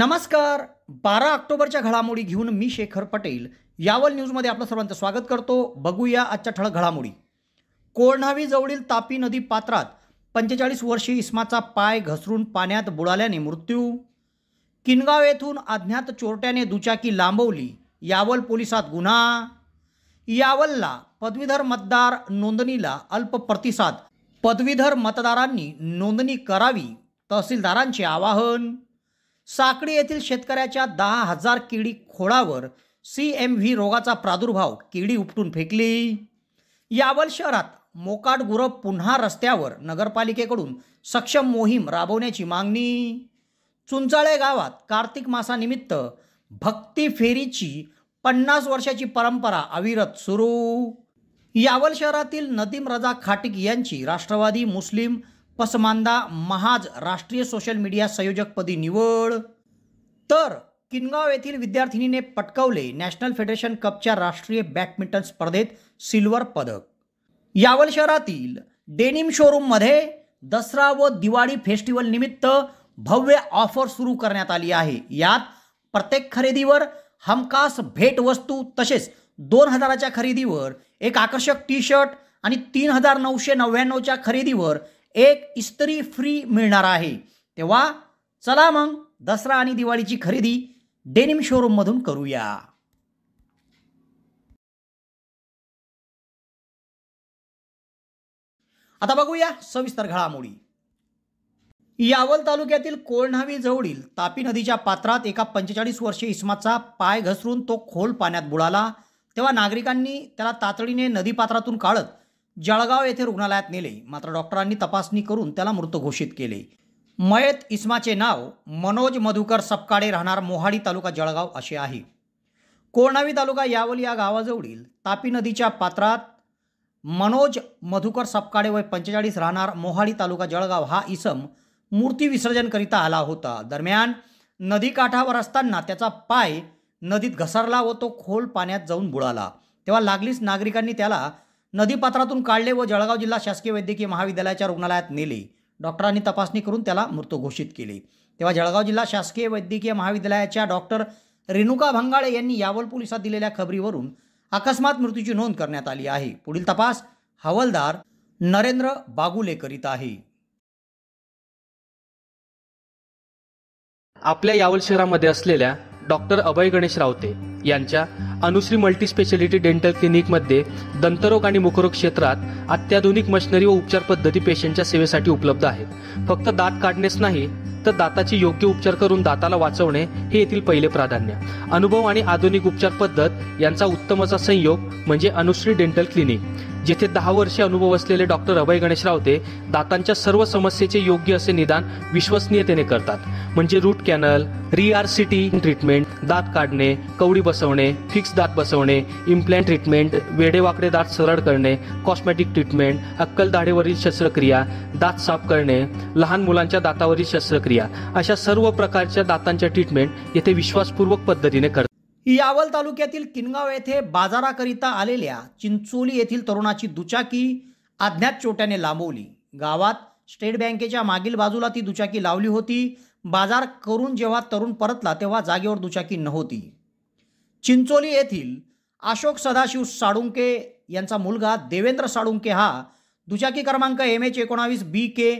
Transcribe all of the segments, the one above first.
नमस्कार बारा ऑक्टोबरच्या घडामोडी घेऊन मी शेखर पटेल यावल न्यूजमध्ये आपलं सर्वांचं स्वागत करतो बघूया आजच्या ठळक घडामोडी कोळणावीजवळील तापी नदी पात्रात पंचेचाळीस वर्षीय इस्माचा पाय घसरून पाण्यात बुडाल्याने मृत्यू किनगाव येथून अज्ञात चोरट्याने दुचाकी लांबवली यावल पोलिसात गुन्हा यावलला पदवीधर मतदार नोंदणीला अल्प प्रतिसाद पदवीधर मतदारांनी नोंदणी करावी तहसीलदारांचे आवाहन साकडी येथील शेतकऱ्याच्या दहा हजार किडी खोडावर सी एम व्ही रोगाचा प्रादुर्भाव किडी उपटून फेकली यावल शहरात मोकाट गुर पुन्हा रस्त्यावर नगरपालिकेकडून सक्षम मोहीम राबवण्याची मागणी चुंचाळे गावात कार्तिक मासानिमित्त भक्ती फेरीची पन्नास वर्षाची परंपरा अविरत सुरू यावल शहरातील नदीम रजा खाटिक यांची राष्ट्रवादी मुस्लिम पसमांदा महाज राष्ट्रीय सोशल मीडिया संयोजकपदी निवड तर किनगाव येथील विद्यार्थिनीने पटकावले नॅशनल फेडरेशन कपच्या राष्ट्रीय बॅडमिंटन स्पर्धेत सिल्वर पदक यावल शहरातील डेनिम शोरूममध्ये दसरा व दिवाळी फेस्टिवल निमित्त भव्य ऑफर सुरू करण्यात आली आहे यात प्रत्येक खरेदीवर हमखास भेटवस्तू तसेच दोन हजाराच्या खरेदीवर एक आकर्षक टी शर्ट आणि तीन हजार नऊशे नव्याण्णवच्या खरेदीवर एक इस्त्री फ्री मिळणार आहे तेव्हा चला मग दसरा आणि दिवाळीची खरेदी डेनिम शोरूममधून करूया आता बघूया सविस्तर घडामोडी यावल तालुक्यातील कोळणावी जवळील तापी नदीच्या पात्रात एका पंचेचाळीस वर्षीय इसमाचा पाय घसरून तो खोल पाण्यात बुडाला तेव्हा नागरिकांनी त्याला तातडीने नदीपात्रातून काढत जळगाव येथे रुग्णालयात नेले मात्र डॉक्टरांनी तपासणी करून त्याला मृत घोषित केले मयत इस्माचे नाव मनोज मधुकर सपकाडे राहणार मोहाडी तालुका जळगाव असे आहे कोळणावी तालुका यावल या गावाजवळील तापी नदीच्या पात्रात मनोज मधुकर सपकाडे वय पंचेचाळीस राहणार मोहाडी तालुका जळगाव हा इसम मूर्ती विसर्जनकरिता आला होता दरम्यान नदीकाठावर असताना त्याचा पाय नदीत घसरला व तो खोल पाण्यात जाऊन बुडाला तेव्हा लागलीच नागरिकांनी त्याला नदीपात्रातून काढले व जळगाव जिल्हा शासकीय वैद्यकीय महाविद्यालयाच्या रुग्णालयात नेले डॉक्टरांनी तपासणी करून त्याला मृत घोषित केले तेव्हा जळगाव जिल्हा शासकीय वैद्यकीय महाविद्यालयाच्या डॉक्टर रेणुका भंगाळे यांनी यावल पोलिसात दिलेल्या खबरीवरून अकस्मात मृत्यूची नोंद करण्यात आली आहे पुढील तपास हवालदार नरेंद्र बागुले करीत आहे आपल्या यावल शहरामध्ये असलेल्या डॉक्टर अभय गणेश रावते यांच्या अनुश्री मल्टीस्पेशालिटी डेंटल क्लिनिकमध्ये दंतरोग आणि मुखरोग क्षेत्रात अत्याधुनिक मशिनरी व उपचार पद्धती पेशंटच्या सेवेसाठी उपलब्ध आहेत फक्त दात काढणेच नाही तर दाताची योग्य उपचार करून दाताला वाचवणे हे येथील पहिले प्राधान्य अनुभव आणि आधुनिक उपचार पद्धत यांचा उत्तमचा संयोग म्हणजे अनुश्री डेंटल क्लिनिक जेथे दहा वर्षे अनुभव असलेले डॉक्टर अभय गणेशराव ते दातांच्या सर्व समस्येचे योग्य असे निदान विश्वसनीयतेने करतात म्हणजे रूट कॅनल रिआरसीटी ट्रीटमेंट दात काढणे कवडी बसवणे फिक्स दात बसवणे इम्प्लॅन्ट ट्रीटमेंट वेडेवाकडे दात सरळ करणे कॉस्मेटिक ट्रीटमेंट अक्कल दाढेवरील शस्त्रक्रिया दात साफ करणे लहान मुलांच्या दातावरील शस्त्रक्रिया अशा सर्व प्रकारच्या दातांच्या ट्रीटमेंट येथे विश्वासपूर्वक पद्धतीने करतात यावल तालुक्यातील किनगाव येथे बाजाराकरिता आलेल्या चिंचोली येथील तरुणाची दुचाकी अज्ञात चोट्याने लांबवली गावात स्टेट बँकेच्या मागील बाजूला ती दुचाकी लावली होती बाजार करून जेव्हा तरुण परतला तेव्हा जागेवर दुचाकी नव्हती चिंचोली येथील अशोक सदाशिव साळुंके यांचा मुलगा देवेंद्र साळुंके हा दुचाकी क्रमांक एम एच एकोणावीस बी के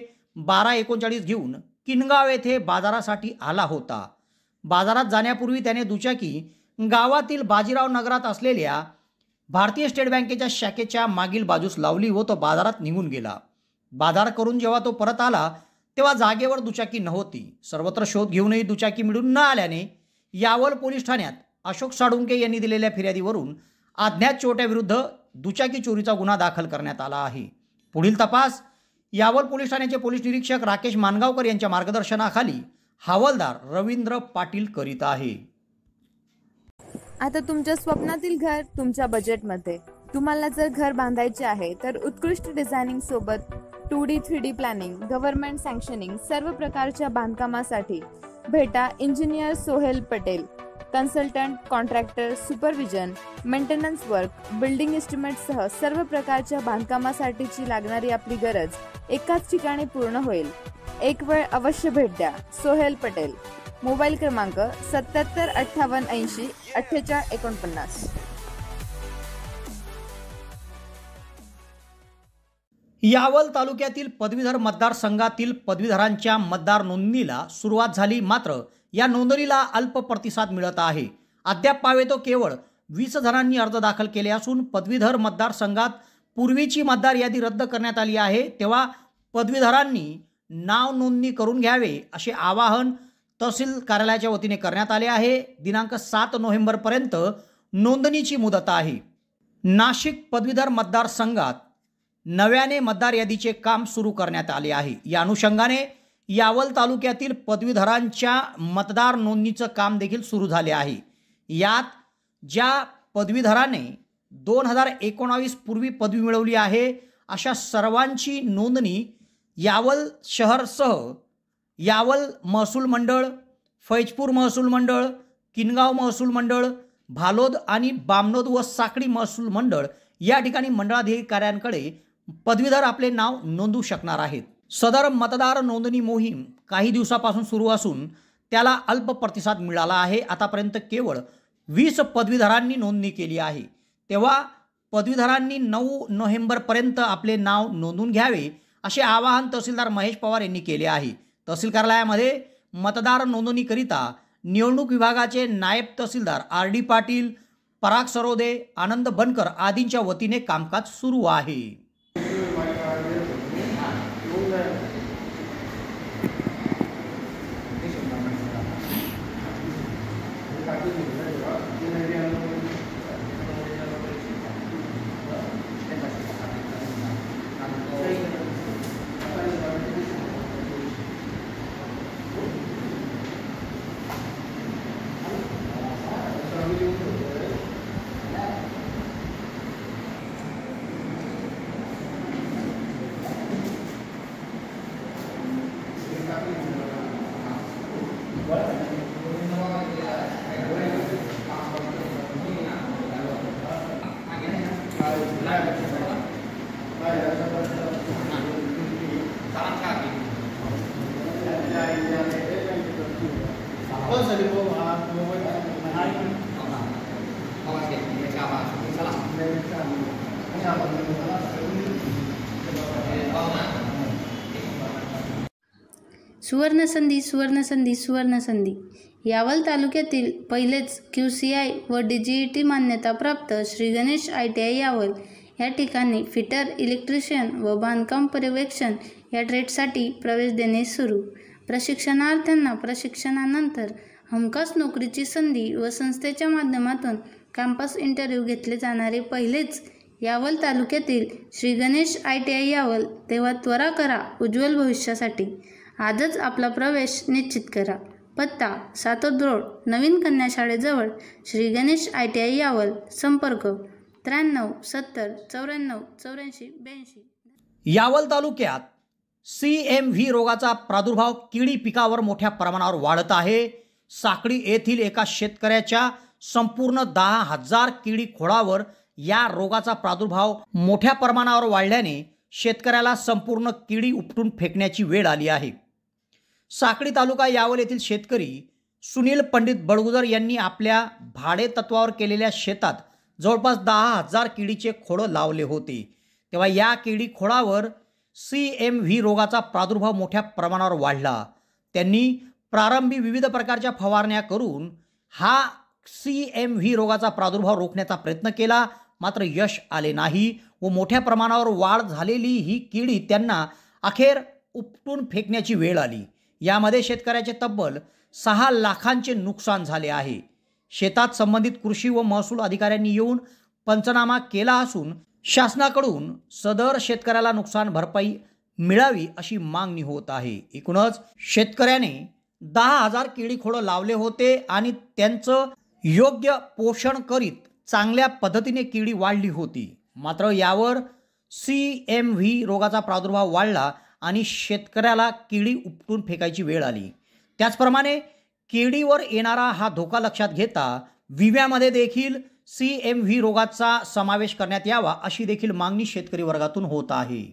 बारा एकोणचाळीस घेऊन किनगाव येथे बाजारासाठी आला होता बाजारात जाण्यापूर्वी त्याने दुचाकी गावातील बाजीराव नगरात असलेल्या भारतीय स्टेट बँकेच्या शाखेच्या मागील बाजूस लावली व तो बाजारात निघून गेला बाजार करून जेव्हा तो परत आला तेव्हा जागेवर दुचाकी नव्हती सर्वत्र शोध घेऊनही दुचाकी मिळून न आल्याने यावल पोलीस ठाण्यात अशोक साडुंके यांनी दिलेल्या फिर्यादीवरून अज्ञात चोट्याविरुद्ध दुचाकी चोरीचा गुन्हा दाखल करण्यात आला आहे पुढील तपास यावल पोलीस ठाण्याचे पोलीस निरीक्षक राकेश मानगावकर यांच्या मार्गदर्शनाखाली हवालदार रवींद्र पाटील करीत आहे आता तुमच्या स्वप्नातील घर तुमच्या बजेटमध्ये तुम्हाला जर घर बांधायचे आहे तर उत्कृष्ट डिझायनिंग सोबत two D three D planning government sanctioning सर्व प्रकारच्या बांधकामासाठी भेटा engineer Sohel Patel consultant contractor supervision maintenance work building सह सर्व प्रकारच्या बांधकामासाठीची लागणारी आपली गरज एकाच ठिकाणी पूर्ण होईल एक वेळ अवश्य भेट द्या सोहेल पटेल मोबाईल क्रमांक सत्याहत्तर अठ्ठावन्न ऐंशी अठ्ठेचाळ एकोणपन्नास यावल तालुक्यातील पदवीधर मतदारसंघातील पदवीधरांच्या मतदार नोंदणीला सुरुवात झाली मात्र या नोंदणीला अल्प प्रतिसाद मिळत आहे अद्याप पावे तो केवळ वीस जणांनी अर्ज दाखल केले असून पदवीधर मतदारसंघात पूर्वीची मतदार यादी रद्द करण्यात आली आहे तेव्हा पदवीधरांनी नाव नोंदणी करून घ्यावे असे आवाहन तहसील कार्यालयाच्या वतीने करण्यात आले आहे दिनांक सात नोव्हेंबरपर्यंत नोंदणीची मुदत आहे नाशिक पदवीधर मतदारसंघात नव्याने मतदार यादीचे काम सुरू करण्यात आले आहे या अनुषंगाने यावल तालुक्यातील पदवीधरांच्या मतदार नोंदणीचं काम देखील सुरू झाले आहे यात ज्या पदवीधराने दोन हजार एकोणावीस पूर्वी पदवी मिळवली आहे अशा सर्वांची नोंदणी यावल शहरसह यावल महसूल मंडळ फैजपूर महसूल मंडळ किनगाव महसूल मंडळ भालोद आणि बामनोद व साखळी महसूल मंडळ या ठिकाणी मंडळाधिकाऱ्यांकडे पदवीधर आपले नाव नोंदवू शकणार आहेत सदर मतदार नोंदणी मोहीम काही दिवसापासून सुरू असून त्याला अल्प प्रतिसाद मिळाला आहे आतापर्यंत केवळ वीस पदवीधरांनी नोंदणी केली आहे तेव्हा पदवीधरांनी नऊ नोव्हेंबरपर्यंत आपले नाव नोंदून घ्यावे असे आवाहन तहसीलदार महेश पवार यांनी केले आहे तहसील कार्यालयामध्ये मतदार नोंदणीकरिता निवडणूक विभागाचे नायब तहसीलदार आर डी पाटील पराग सरोदे आनंद बनकर आदींच्या वतीने कामकाज सुरू आहे सुवर्णसंधी सुवर्णसंधी सुवर्णसंधी यावल तालुक्यातील पहिलेच क्यू सी आय व डी जी ई टी मान्यताप्राप्त Shri Ganesh I T I Yawal या ठिकाणी फिटर इलेक्ट्रिशियन व बांधकाम पर्यवेक्षण या ट्रेडसाठी प्रवेश देणे सुरू प्रशिक्षणार्थ्यांना प्रशिक्षणानंतर हमखास नोकरीची संधी व संस्थेच्या माध्यमातून कॅम्पस इंटरव्ह्यू घेतले जाणारे पहिलेच यावल तालुक्यातील Shri Ganesh I T I Yawal तेव्हा त्वरा करा उज्ज्वल भविष्यासाठी आजच आपला प्रवेश निश्चित करा पत्ता सातोद नवीन कन्या शाळेजवळ Shri Ganesh I T I Yawal संपर्क त्र्याण्णव सत्तर चौऱ्याण्णव चौऱ्याऐंशी ब्याऐंशी यावल तालुक्यात सी एम व्ही रोगाचा प्रादुर्भाव किडी पिकावर मोठ्या प्रमाणावर वाढत आहे साखळी येथील एका शेतकऱ्याच्या संपूर्ण दहा हजार किडी खोळावर या रोगाचा प्रादुर्भाव मोठ्या प्रमाणावर वाढल्याने शेतकऱ्याला संपूर्ण किडी उपटून फेकण्याची वेळ आली आहे साखळी तालुका यावल येथील शेतकरी सुनील पंडित बडगुजर यांनी आपल्या भाडे तत्वावर केलेल्या शेतात जवळपास दहा हजार किडीचे खोडं लावले होते तेव्हा या किडी खोडावर सी एम व्ही रोगाचा प्रादुर्भाव मोठ्या प्रमाणावर वाढला त्यांनी प्रारंभी विविध प्रकारच्या फवारण्या करून हा सी एम व्ही रोगाचा प्रादुर्भाव रोखण्याचा प्रयत्न केला मात्र यश आले नाही व मोठ्या प्रमाणावर वाढ झालेली ही किडी त्यांना अखेर उपटून फेकण्याची वेळ आली यामध्ये शेतकऱ्याचे तब्बल सहा लाखांचे नुकसान झाले आहे शेतात संबंधित कृषी व महसूल अधिकाऱ्यांनी येऊन पंचनामा केला असून शासनाकडून सदर शेतकऱ्याला नुकसान भरपाई मिळावी अशी मागणी होत आहे एकूणच शेतकऱ्याने दहा हजार केळी खोडं लावले होते आणि त्यांचं योग्य पोषण करीत चांगल्या पद्धतीने केळी वाढली होती मात्र यावर सी एम व्ही रोगाचा प्रादुर्भाव वाढला आणि शेतकऱ्याला केळी उपटून फेकायची वेळ आली त्याचप्रमाणे केळीवर येणारा हा धोका लक्षात घेता विव्यामध्ये देखील सी एम व्ही रोगाचा समावेश करण्यात यावा अशी देखील मागणी शेतकरी वर्गातून होत आहे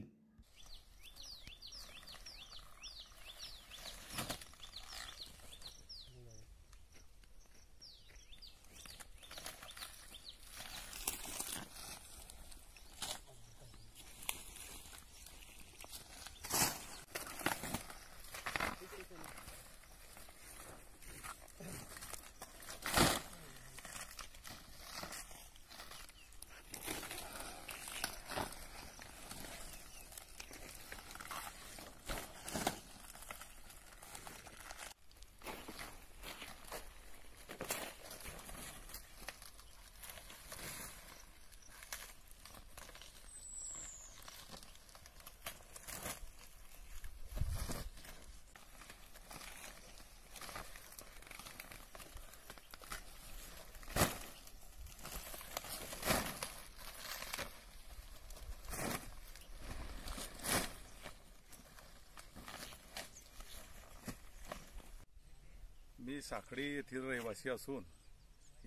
साखळी येथील रहिवासी असून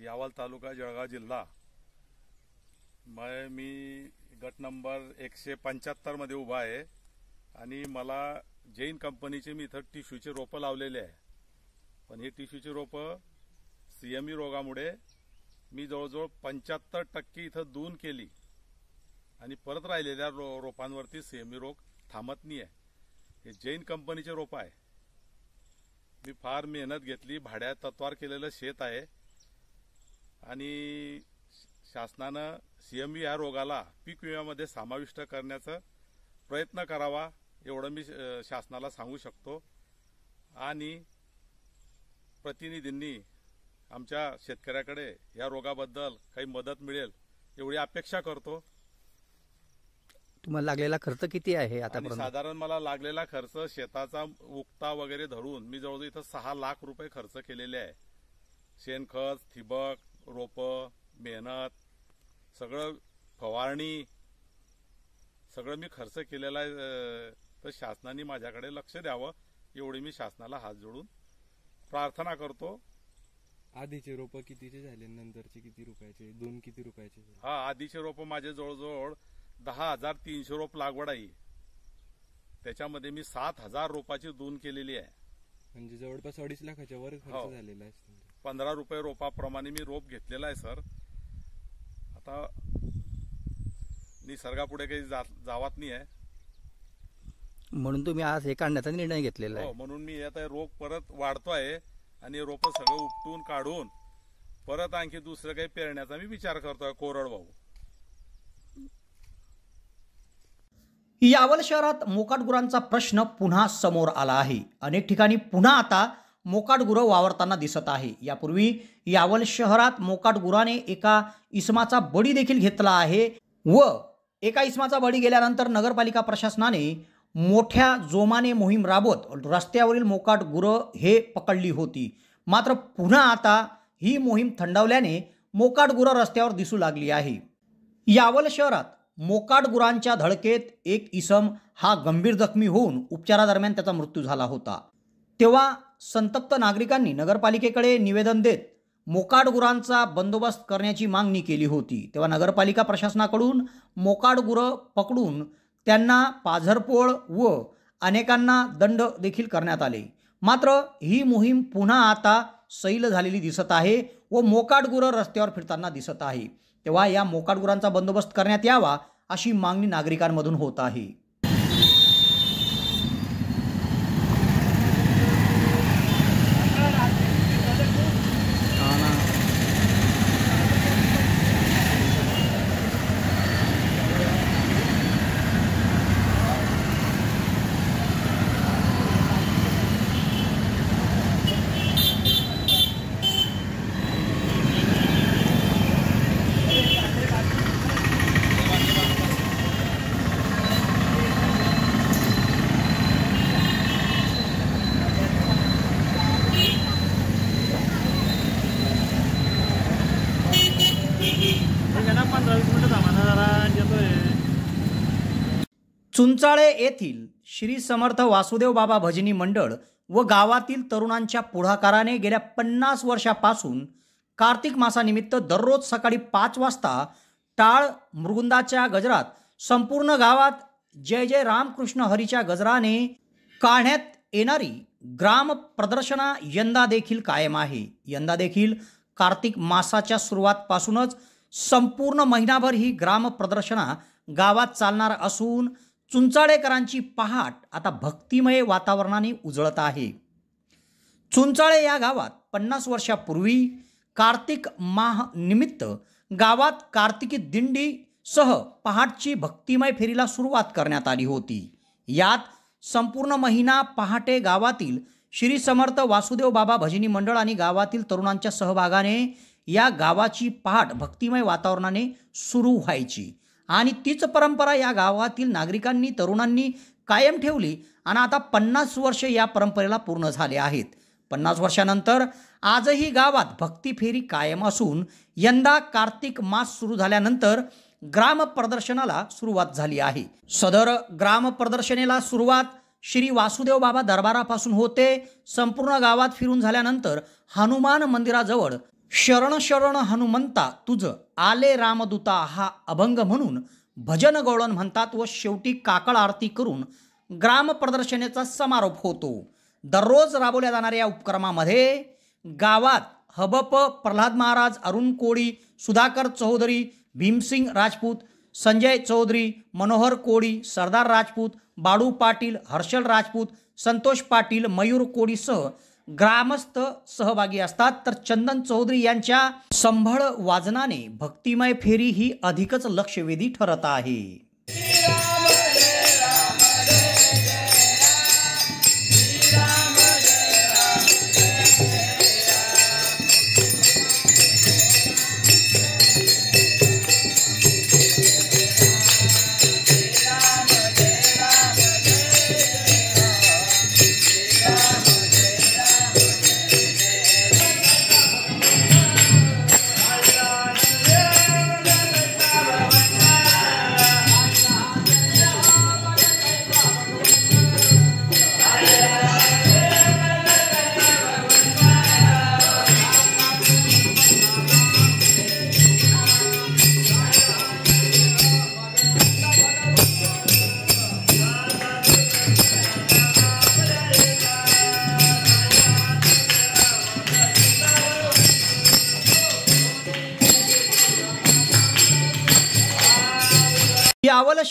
यावल तालुका जळगाव जिल्हा मी गट नंबर एकशे पंच्याहत्तरमध्ये उभा आहे आणि मला जैन कंपनीचे मी इथं टिश्यूचे रोपं लावलेले आहे पण हे टिश्यूचे रोपं सीएमई रोगामुळे मी जवळजवळ पंच्याहत्तर टक्के इथं दून केली आणि परत राहिलेल्या रो रोपांवरती सीएमई रोग थांबत नाही आहे हे जैन कंपनीचे रोपं आहे मी फार मेहनत घेतली भाड्या तत्वार केलेलं शेत आहे आणि शासनानं सीएम या रोगाला पीक विम्यामध्ये समाविष्ट करण्याचा प्रयत्न करावा एवढं मी शासनाला सांगू शकतो आणि प्रतिनिधींनी आमच्या शेतकऱ्याकडे या रोगाबद्दल काही मदत मिळेल एवढी अपेक्षा करतो तुम्हाला लागलेला खर्च किती आहे आता साधारण मला लागलेला खर्च शेताचा उक्ता वगैरे धरून मी जवळजवळ इथं सहा लाख रुपये खर्च केलेले आहे शेणखत ठिबक रोप मेहनत सगळं फवारणी सगळं मी खर्च केलेला आहे तर शासनाने माझ्याकडे लक्ष द्यावं एवढी मी शासनाला हात जोडून प्रार्थना करतो आधीचे रोप कितीचे झाले नंतरचे किती रुपयाचे दोन किती रुपयाचे हा आधीचे रोप माझे जवळजवळ दहा हजार तीनशे रोप लागवड आहे त्याच्यामध्ये मी सात हजार रोपाची दोन केलेली आहे म्हणजे जवळपास अडीच लाखाच्या वर हो. झालेला आहे पंधरा रुपये रोपाप्रमाणे मी रोप घेतलेला आहे सर आता निसर्गापुढे काही जावत नाही आहे म्हणून तुम्ही आज हे काढण्याचा निर्णय घेतलेला आहे हो, म्हणून मी आता रोप परत वाढतो आहे आणि रोप सगळं उपटून काढून परत आणखी दुसरं काही पेरण्याचा मी विचार करतोय कोरडवाहू यावल शहरात मोकाट गुरांचा प्रश्न पुन्हा समोर आला आहे अनेक ठिकाणी पुन्हा आता मोकाट वावरताना दिसत आहे यापूर्वी यावल शहरात मोकाट गुराने एका इसमाचा बळी देखील घेतला आहे व एका इसमाचा बळी गेल्यानंतर नगरपालिका प्रशासनाने मोठ्या जोमाने मोहीम राबवत रस्त्यावरील मोकाट गुरं हे पकडली होती मात्र पुन्हा आता ही मोहीम थंडावल्याने मोकाट रस्त्यावर दिसू लागली आहे यावल शहरात मोकाट गुरांच्या धडकेत एक इसम हा गंभीर जखमी होऊन उपचारादरम्यान त्याचा मृत्यू झाला होता तेव्हा संतप्त नागरिकांनी नगरपालिकेकडे निवेदन देत मोकाड गुरांचा बंदोबस्त करण्याची मागणी केली होती तेव्हा नगरपालिका प्रशासनाकडून मोकाड गुरं पकडून त्यांना पाझरपोळ व अनेकांना दंड देखील करण्यात आले मात्र ही मोहीम पुन्हा आता सैल झालेली दिसत आहे व मोकाट गुरं रस्त्यावर फिरताना दिसत आहे तेव्हा या मोकाट गुरांचा बंदोबस्त करण्यात यावा अशी मागणी नागरिकांमधून होत आहे चुंचाळे येथील श्री समर्थ वासुदेव बाबा भजनी मंडळ व गावातील तरुणांच्या पुढाकाराने गेल्या पन्नास वर्षापासून कार्तिक मासानिमित्त दररोज सकाळी पाच वाजता टाळ मृगुंदाच्या गजरात संपूर्ण गावात जय जय रामकृष्ण हरीच्या गजराने काढण्यात येणारी ग्राम प्रदर्शना यंदा देखील कायम आहे यंदा देखील कार्तिक मासाच्या सुरुवातपासूनच संपूर्ण महिनाभर ही ग्राम प्रदर्शना गावात चालणार असून चुंचाळेकरांची पहाट आता भक्तिमय वातावरणाने उजळत आहे चुंचाळे या गावात पन्नास वर्षापूर्वी कार्तिक माह निमित्त गावात कार्तिकी दिंडी सह पहाटची भक्तिमय फेरीला सुरुवात करण्यात आली होती यात संपूर्ण महिना पहाटे गावातील श्री समर्थ वासुदेव बाबा भजनी मंडळ आणि गावातील तरुणांच्या सहभागाने या गावाची पहाट भक्तिमय वातावरणाने सुरू व्हायची आणि तीच परंपरा या गावातील नागरिकांनी तरुणांनी कायम ठेवली आणि आता पन्नास वर्ष या परंपरेला पूर्ण झाले आहेत पन्नास वर्षानंतर आजही गावात भक्ती फेरी कायम असून यंदा कार्तिक मास सुरू झाल्यानंतर ग्राम प्रदर्शनाला सुरुवात झाली आहे सदर ग्राम प्रदर्शनेला सुरुवात श्री वासुदेव बाबा दरबारापासून होते संपूर्ण गावात फिरून झाल्यानंतर हनुमान मंदिराजवळ शरण शरण हनुमंता तुझं आले रामदूता हा अभंग म्हणून भजन गोळण म्हणतात व शेवटी काकळ आरती करून ग्राम प्रदर्शनेचा समारोप होतो दररोज राबवल्या जाणाऱ्या या उपक्रमामध्ये गावात हबप प्रल्हाद महाराज अरुण कोळी सुधाकर चौधरी भीमसिंग राजपूत संजय चौधरी मनोहर कोळी सरदार राजपूत बाळू पाटील हर्षल राजपूत संतोष पाटील मयूर कोळीसह ग्रामस्थ सहभागी असतात तर चंदन चौधरी यांच्या संभळ वाजनाने भक्तिमय फेरी ही अधिकच लक्षवेधी ठरत आहे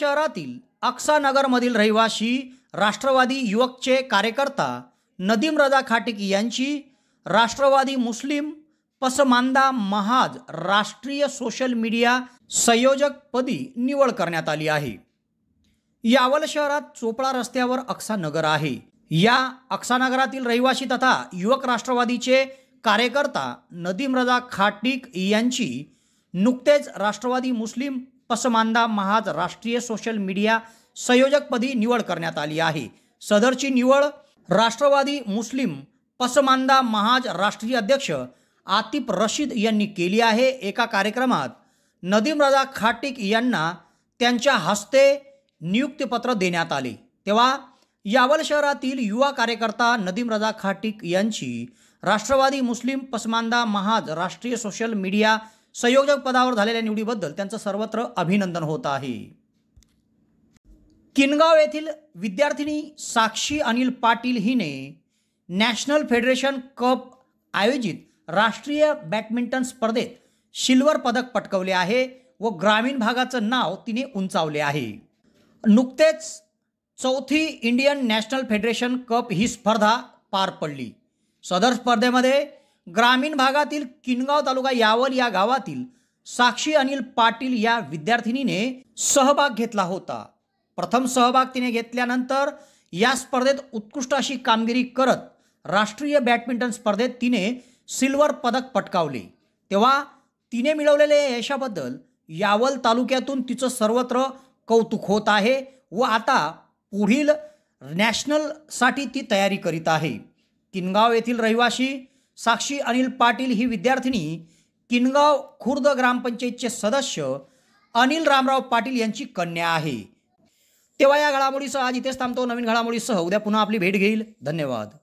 शहरातील मधील रहिवाशी राष्ट्रवादी युवकचे कार्यकर्ता नदीम रजा खाटिक यांची राष्ट्रवादी मुस्लिम पसमांदा महाज राष्ट्रीय सोशल मीडिया संयोजकपदी निवड करण्यात आली आहे यावल शहरात चोपळा रस्त्यावर नगर आहे या अक्सानगरातील रहिवासी तथा युवक राष्ट्रवादीचे कार्यकर्ता नदीम रजा खाटिक यांची नुकतेच राष्ट्रवादी मुस्लिम पसमांदा महाज राष्ट्रीय सोशल मीडिया संयोजकपदी निवड करण्यात आली आहे सदरची निवड राष्ट्रवादी मुस्लिम पसमांदा महाज राष्ट्रीय अध्यक्ष आतिफ रशीद यांनी केली आहे एका कार्यक्रमात नदीम रजा खाटिक यांना त्यांच्या हस्ते नियुक्तीपत्र देण्यात आले तेव्हा यावल शहरातील युवा कार्यकर्ता नदीम रजा खाटिक यांची राष्ट्रवादी मुस्लिम पसमानदा महाज राष्ट्रीय सोशल मीडिया संयोजक पदावर झालेल्या निवडीबद्दल त्यांचं सर्वत्र अभिनंदन होत आहे किनगाव येथील विद्यार्थिनी साक्षी अनिल पाटील हिने नॅशनल फेडरेशन कप आयोजित राष्ट्रीय बॅडमिंटन स्पर्धेत सिल्वर पदक पटकवले आहे व ग्रामीण भागाचं नाव तिने उंचावले आहे नुकतेच चौथी इंडियन नॅशनल फेडरेशन कप ही स्पर्धा पार पडली सदर स्पर्धेमध्ये ग्रामीण भागातील किनगाव तालुका यावल या गावातील साक्षी अनिल पाटील या विद्यार्थिनीने सहभाग घेतला होता प्रथम सहभाग तिने घेतल्यानंतर या स्पर्धेत उत्कृष्ट अशी कामगिरी करत राष्ट्रीय बॅडमिंटन स्पर्धेत तिने सिल्वर पदक पटकावले तेव्हा तिने मिळवलेल्या यशाबद्दल यावल तालुक्यातून तिचं सर्वत्र कौतुक होत आहे व आता पुढील नॅशनलसाठी ती तयारी करीत आहे किनगाव येथील रहिवाशी साक्षी अनिल पाटील ही विद्यार्थिनी किनगाव खुर्द ग्रामपंचायतचे सदस्य अनिल रामराव पाटील यांची कन्या आहे तेव्हा या घडामोडीसह आज इथेच थांबतो नवीन घडामोडीसह उद्या पुन्हा आपली भेट घेईल धन्यवाद